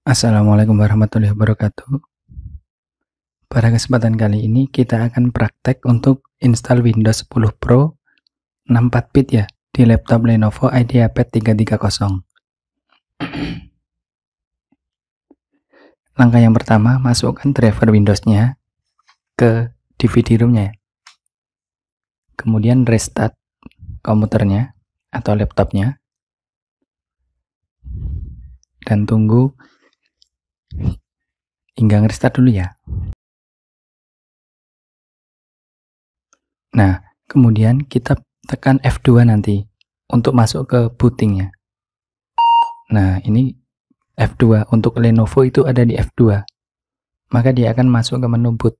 Assalamualaikum warahmatullahi wabarakatuh. Pada kesempatan kali ini kita akan praktek untuk install Windows 10 Pro 64 bit ya di laptop Lenovo IdeaPad 330. Langkah yang pertama, masukkan driver Windows-nya ke DVD room-nya. Ya. Kemudian restart komputernya atau laptopnya. Dan tunggu hingga ngerestart dulu ya. Nah, kemudian kita tekan F2 nanti untuk masuk ke bootingnya. Nah, ini F2 untuk Lenovo itu ada di F2. Maka dia akan masuk ke menu boot.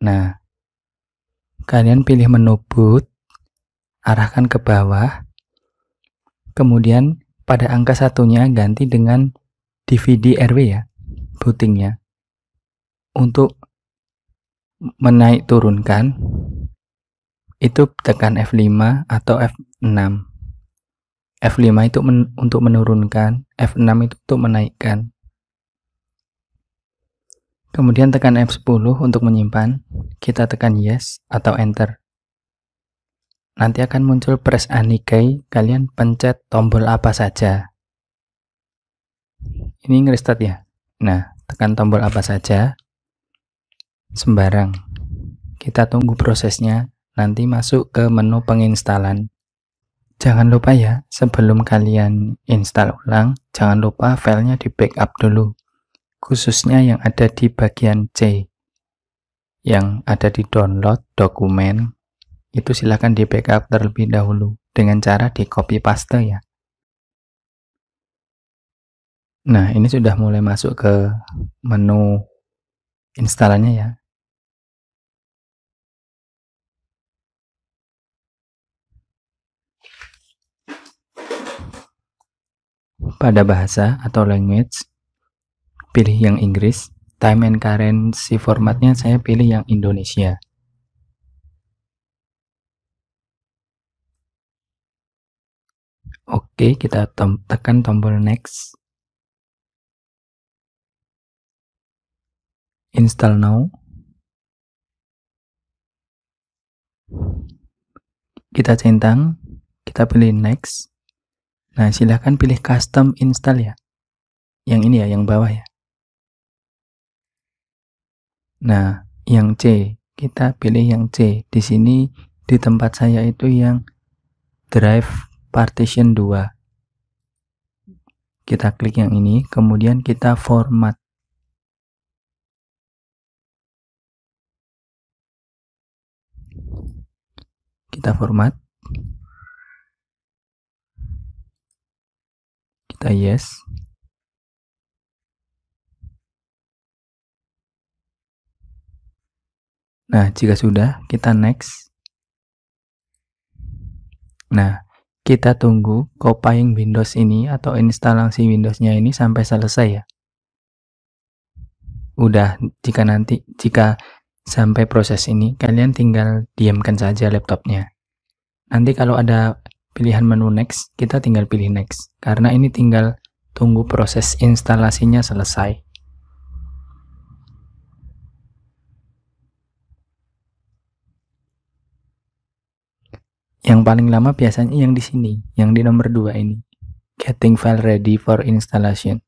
Nah, kalian pilih menu boot, arahkan ke bawah, kemudian pada angka satunya ganti dengan DVD RW ya bootingnya untuk menaik turunkan itu tekan F5 atau F6 F5 itu men untuk menurunkan F6 itu untuk menaikkan kemudian tekan F10 untuk menyimpan kita tekan yes atau enter nanti akan muncul press anikai, kalian pencet tombol apa saja ini ngerestart ya. Nah, tekan tombol apa saja. Sembarang. Kita tunggu prosesnya, nanti masuk ke menu penginstalan. Jangan lupa ya, sebelum kalian install ulang, jangan lupa filenya di backup dulu. Khususnya yang ada di bagian C. Yang ada di download, dokumen, itu silahkan di backup terlebih dahulu dengan cara di copy paste ya. Nah, ini sudah mulai masuk ke menu instalannya ya. Pada bahasa atau language, pilih yang Inggris. Time and currency formatnya saya pilih yang Indonesia. Oke, kita tekan tombol next. install now kita centang kita pilih next nah silahkan pilih custom install ya yang ini ya yang bawah ya nah yang C kita pilih yang C di sini di tempat saya itu yang drive partition 2 kita klik yang ini kemudian kita format kita format kita yes nah jika sudah kita next nah kita tunggu copying Windows ini atau instalasi Windowsnya ini sampai selesai ya udah jika nanti jika sampai proses ini kalian tinggal diamkan saja laptopnya Nanti kalau ada pilihan menu next, kita tinggal pilih next. Karena ini tinggal tunggu proses instalasinya selesai. Yang paling lama biasanya yang di sini, yang di nomor 2 ini. Getting file ready for installation.